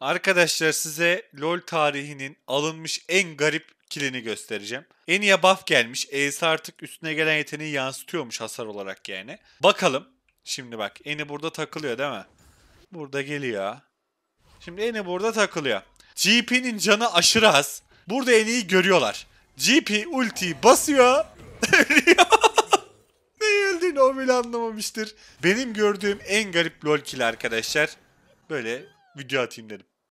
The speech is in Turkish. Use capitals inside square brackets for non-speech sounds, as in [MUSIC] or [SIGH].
Arkadaşlar size LoL tarihinin alınmış en garip kilini göstereceğim. En iyi buff gelmiş. Ace artık üstüne gelen yeteneği yansıtıyormuş hasar olarak yani. Bakalım. Şimdi bak Eni burada takılıyor değil mi? Burada geliyor. Şimdi Eni burada takılıyor. GP'nin canı aşırı az. Burada Eni'yi görüyorlar. GP ultiyi basıyor. [LAUGHS] ne öldüğünü o bile anlamamıştır. Benim gördüğüm en garip lol kill arkadaşlar. Böyle video atayım dedim.